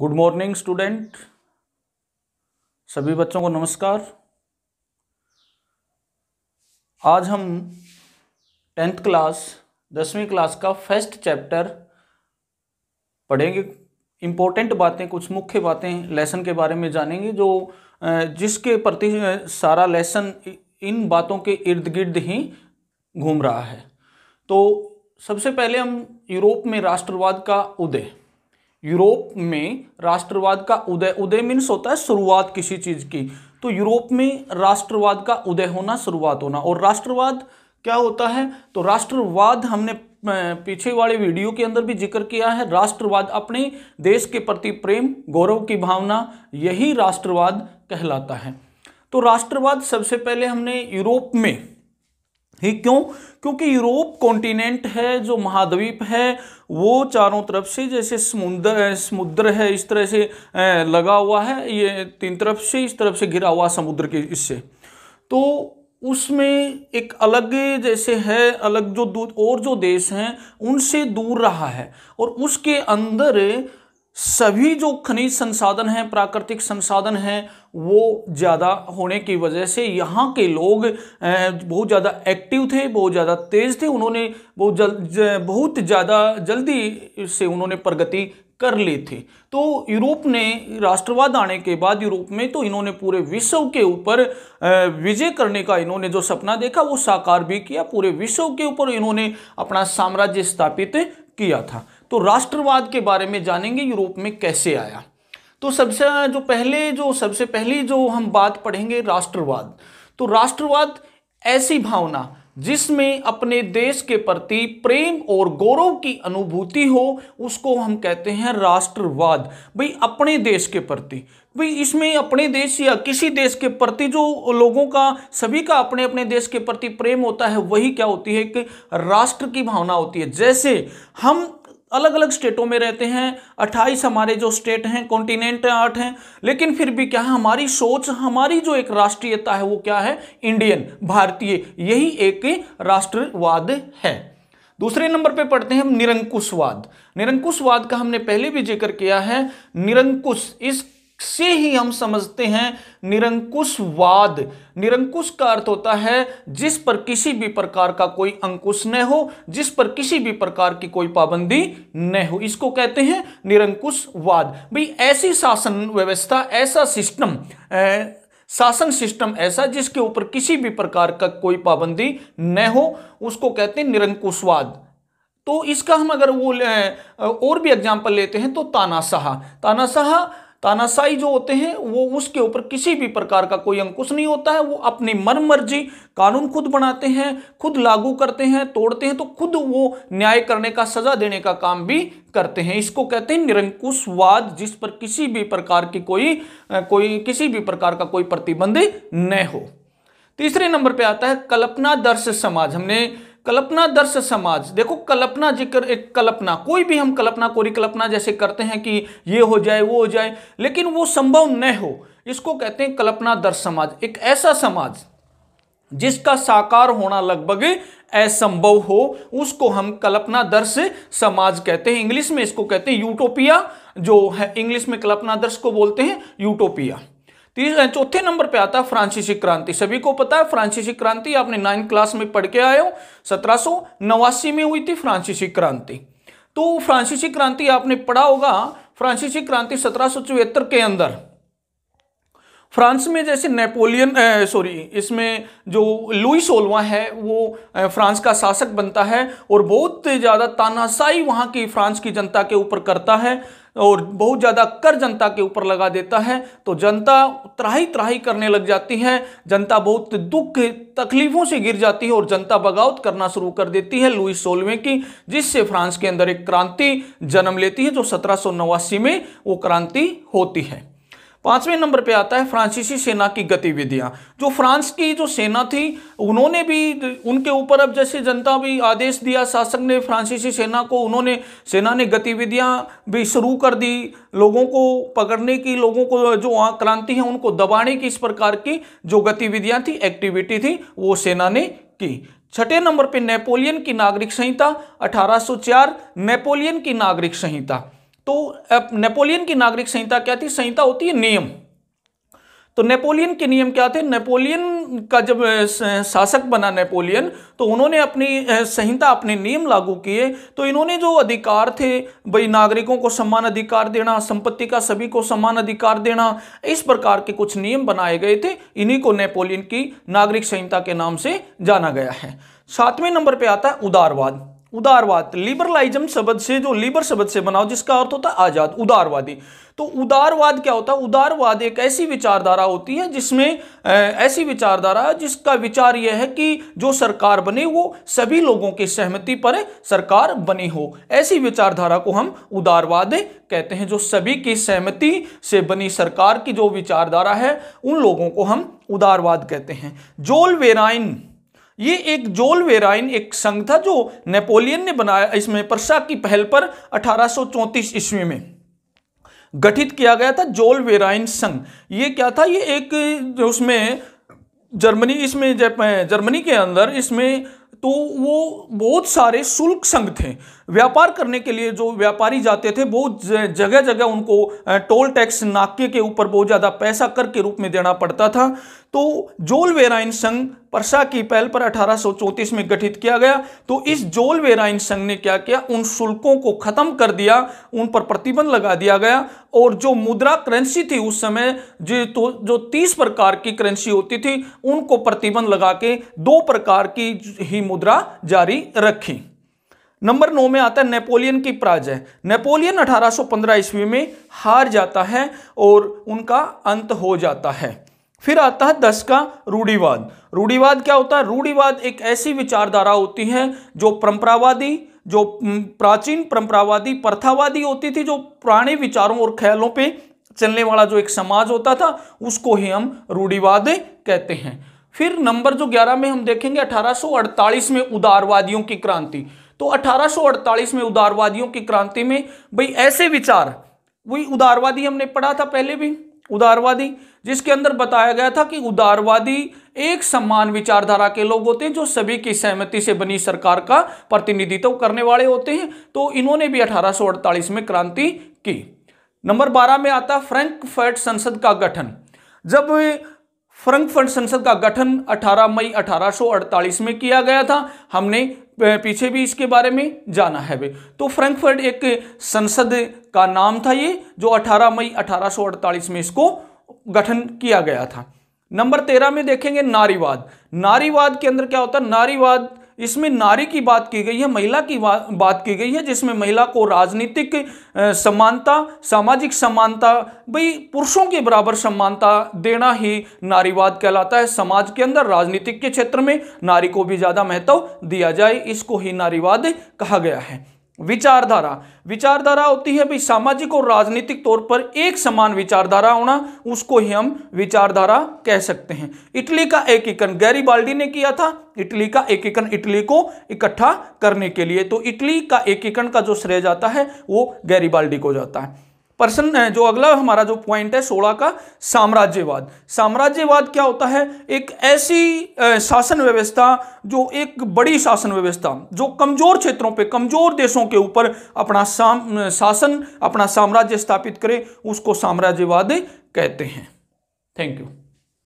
good morning student सभी बच्चों को नमस्कार आज हम टेंथ क्लास दसवीं क्लास का फर्स्ट चैप्टर पढ़ेंगे इम्पोर्टेंट बातें कुछ मुख्य बातें लेसन के बारे में जानेंगे जो जिसके प्रति सारा लेसन इन बातों के इर्द गिर्द ही घूम रहा है तो सबसे पहले हम यूरोप में राष्ट्रवाद का उदय यूरोप में राष्ट्रवाद का उदय उदय मीन्स होता है शुरुआत किसी चीज़ की तो यूरोप में राष्ट्रवाद का उदय होना शुरुआत होना और राष्ट्रवाद क्या होता है तो राष्ट्रवाद हमने पीछे वाले वीडियो के अंदर भी जिक्र किया है राष्ट्रवाद अपने देश के प्रति प्रेम गौरव की भावना यही राष्ट्रवाद कहलाता है तो राष्ट्रवाद सबसे पहले हमने यूरोप में ही क्यों क्योंकि यूरोप कॉन्टिनेंट है जो महाद्वीप है वो चारों तरफ से जैसे समुद्र समुद्र है इस तरह से लगा हुआ है ये तीन तरफ से इस तरफ से घिरा हुआ समुद्र के इससे तो उसमें एक अलग जैसे है अलग जो और जो देश हैं उनसे दूर रहा है और उसके अंदर सभी जो खनिज संसाधन हैं प्राकृतिक संसाधन हैं वो ज़्यादा होने की वजह से यहाँ के लोग बहुत ज़्यादा एक्टिव थे बहुत ज़्यादा तेज़ थे उन्होंने बहुत जल बहुत ज़्यादा जल्दी से उन्होंने प्रगति कर ली थी तो यूरोप ने राष्ट्रवाद आने के बाद यूरोप में तो इन्होंने पूरे विश्व के ऊपर विजय करने का इन्होंने जो सपना देखा वो साकार भी किया पूरे विश्व के ऊपर इन्होंने अपना साम्राज्य स्थापित किया था तो राष्ट्रवाद के बारे में जानेंगे यूरोप में कैसे आया तो सबसे जो पहले जो सबसे पहली जो हम बात पढ़ेंगे राष्ट्रवाद तो राष्ट्रवाद ऐसी भावना जिसमें अपने देश के प्रति प्रेम और गौरव की अनुभूति हो उसको हम कहते हैं राष्ट्रवाद भाई अपने देश के प्रति भाई इसमें अपने देश या किसी देश के प्रति जो लोगों का सभी का अपने अपने देश के प्रति प्रेम होता है वही क्या होती है कि राष्ट्र की भावना होती है जैसे हम अलग अलग स्टेटों में रहते हैं अट्ठाईस हमारे जो स्टेट हैं कॉन्टिनेंट आठ हैं लेकिन फिर भी क्या है हमारी सोच हमारी जो एक राष्ट्रीयता है वो क्या है इंडियन भारतीय यही एक राष्ट्रवाद है दूसरे नंबर पे पढ़ते हैं हम निरंकुशवाद निरंकुशवाद का हमने पहले भी जिक्र किया है निरंकुश इस से ही हम समझते हैं निरंकुशवाद निरंकुश का अर्थ होता है जिस पर किसी भी प्रकार का कोई अंकुश न हो जिस पर किसी भी प्रकार की कोई पाबंदी न हो इसको कहते हैं निरंकुशवाद भाई ऐसी शासन व्यवस्था ऐसा सिस्टम ए, शासन सिस्टम ऐसा जिसके ऊपर किसी भी प्रकार का कोई पाबंदी न हो उसको कहते हैं निरंकुशवाद तो इसका हम अगर वो और भी एग्जाम्पल लेते हैं तो तानाशाह तानाशाह तानाशाही जो होते हैं वो उसके ऊपर किसी भी प्रकार का कोई अंकुश नहीं होता है वो अपनी मन मर्जी कानून खुद बनाते हैं खुद लागू करते हैं तोड़ते हैं तो खुद वो न्याय करने का सजा देने का काम भी करते हैं इसको कहते हैं निरंकुशवाद जिस पर किसी भी प्रकार की कोई कोई किसी भी प्रकार का कोई प्रतिबंध न हो तीसरे नंबर पर आता है कल्पना दर्श समाज हमने कल्पना दर्श समाज देखो कल्पना जिक्र एक कल्पना कोई भी हम कल्पना कोरी कल्पना जैसे करते हैं कि ये हो जाए वो हो जाए लेकिन वो संभव न हो इसको कहते हैं कल्पना दर्श समाज एक ऐसा समाज जिसका साकार होना लगभग असंभव हो उसको हम कल्पना दर्श समाज कहते हैं इंग्लिश में इसको कहते हैं यूटोपिया जो है इंग्लिश में कल्पना दर्श को बोलते हैं यूटोपिया चौथे नंबर पे आता है फ्रांसीसी क्रांति सभी को पता है फ्रांसीसी क्रांति आपने नाइन क्लास में पढ़ के आए हो सत्रह में हुई थी फ्रांसीसी क्रांति तो फ्रांसीसी क्रांति आपने पढ़ा होगा फ्रांसीसी क्रांति सत्रह के अंदर फ्रांस में जैसे नेपोलियन सॉरी इसमें जो लुई सोलवा है वो फ्रांस का शासक बनता है और बहुत ज़्यादा तानाशाही वहाँ की फ्रांस की जनता के ऊपर करता है और बहुत ज़्यादा कर जनता के ऊपर लगा देता है तो जनता त्राही त्राही करने लग जाती है जनता बहुत दुख तकलीफ़ों से गिर जाती है और जनता बगावत करना शुरू कर देती है लुई सोलवे की जिससे फ्रांस के अंदर एक क्रांति जन्म लेती है जो सत्रह में वो क्रांति होती है पांचवें नंबर पे आता है फ्रांसीसी सेना की गतिविधियां जो फ्रांस की जो सेना थी उन्होंने भी उनके ऊपर अब जैसे जनता भी आदेश दिया शासक ने फ्रांसीसी सेना को उन्होंने सेना ने गतिविधियां भी शुरू कर दी लोगों को पकड़ने की लोगों को जो वहाँ क्रांति है उनको दबाने की इस प्रकार की जो गतिविधियाँ थी एक्टिविटी थी वो सेना ने की छठे नंबर पर नेपोलियन की नागरिक संहिता अठारह नेपोलियन की नागरिक संहिता तो नेपोलियन की नागरिक संहिता क्या थी संहिता होती है नियम तो नेपोलियन के नियम क्या थे नेपोलियन का जब शासक बना नेपोलियन तो उन्होंने अपनी संहिता अपने नियम लागू किए तो इन्होंने जो अधिकार थे भाई नागरिकों को समान अधिकार देना संपत्ति का सभी को समान अधिकार देना इस प्रकार के कुछ नियम बनाए गए थे इन्हीं को नेपोलियन की नागरिक संहिता के नाम से जाना गया है सातवें नंबर पर आता है उदारवाद उदारवाद लिबरलाइजम शब्द से जो लिबर शब्द से बनाओ जिसका अर्थ होता है आजाद उदारवादी तो उदारवाद क्या होता है उदारवाद एक ऐसी विचारधारा होती है जिसमें ऐसी विचारधारा जिसका विचार यह है कि जो सरकार बने वो सभी लोगों की सहमति पर सरकार बनी हो ऐसी विचारधारा को हम उदारवाद कहते हैं जो सभी की सहमति से बनी सरकार की जो विचारधारा है उन लोगों को हम उदारवाद कहते हैं जोल वेराइन ये एक जोल वेराइन एक संघ था जो नेपोलियन ने बनाया इसमें प्रसा की पहल पर 1834 ईस्वी में गठित किया गया था जोल वेराइन संघ ये क्या था ये एक उसमें जर्मनी इसमें जब जर्मनी के अंदर इसमें तो वो बहुत सारे शुल्क संघ थे व्यापार करने के लिए जो व्यापारी जाते थे बहुत जगह जगह उनको टोल टैक्स नाके के ऊपर बहुत ज़्यादा पैसा कर के रूप में देना पड़ता था तो जोल वेराइन संघ परसा की पहल पर अठारह में गठित किया गया तो इस जोल वेराइन संघ ने क्या किया उन शुल्कों को खत्म कर दिया उन पर प्रतिबंध लगा दिया गया और जो मुद्रा करेंसी थी उस समय जो तो जो तीस प्रकार की करेंसी होती थी उनको प्रतिबंध लगा के दो प्रकार की ही मुद्रा जारी रखी नंबर नौ में आता है नेपोलियन की पराजय नेपोलियन 1815 ईस्वी में हार जाता है और उनका अंत हो जाता है फिर आता है दस का रूढ़ीवाद रूढ़ीवाद क्या होता है रूढ़ीवाद एक ऐसी विचारधारा होती है जो परंपरावादी जो प्राचीन परंपरावादी प्रथावादी होती थी जो पुराने विचारों और ख्यालों पे चलने वाला जो एक समाज होता था उसको ही हम रूढ़ीवाद कहते हैं फिर नंबर जो 11 में हम देखेंगे 1848 में उदारवादियों की क्रांति तो 1848 में उदारवादियों की क्रांति में भाई ऐसे विचार वही उदारवादी हमने पढ़ा था पहले भी उदारवादी जिसके अंदर बताया गया था कि उदारवादी एक समान विचारधारा के लोग होते हैं जो सभी की सहमति से बनी सरकार का प्रतिनिधित्व करने वाले होते हैं तो इन्होंने भी 1848 में क्रांति की नंबर 12 में आता फ्रेंक फैट संसद का गठन जब फंड संसद का गठन 18 मई 1848 में किया गया था हमने पीछे भी इसके बारे में जाना है तो फ्रैंकफर्ट एक संसद का नाम था ये जो 18 मई 1848 में इसको गठन किया गया था नंबर तेरह में देखेंगे नारीवाद नारीवाद के अंदर क्या होता है नारीवाद इसमें नारी की बात की गई है महिला की बात की गई है जिसमें महिला को राजनीतिक समानता सामाजिक समानता भाई पुरुषों के बराबर समानता देना ही नारीवाद कहलाता है समाज के अंदर राजनीतिक के क्षेत्र में नारी को भी ज़्यादा महत्व दिया जाए इसको ही नारीवाद कहा गया है विचारधारा विचारधारा होती है भाई सामाजिक और राजनीतिक तौर पर एक समान विचारधारा होना उसको ही हम विचारधारा कह सकते हैं इटली का एकीकरण गैरी बाल्डी ने किया था इटली का एकीकरण इटली को इकट्ठा करने के लिए तो इटली का एकीकरण का जो श्रेय जाता है वो गैरी बाल्डी को जाता है प्रश्न जो अगला हमारा जो पॉइंट है सोलह का साम्राज्यवाद साम्राज्यवाद क्या होता है एक ऐसी शासन व्यवस्था जो एक बड़ी शासन व्यवस्था जो कमजोर क्षेत्रों पे कमजोर देशों के ऊपर अपना साम शासन अपना साम्राज्य स्थापित करे उसको साम्राज्यवाद कहते हैं थैंक यू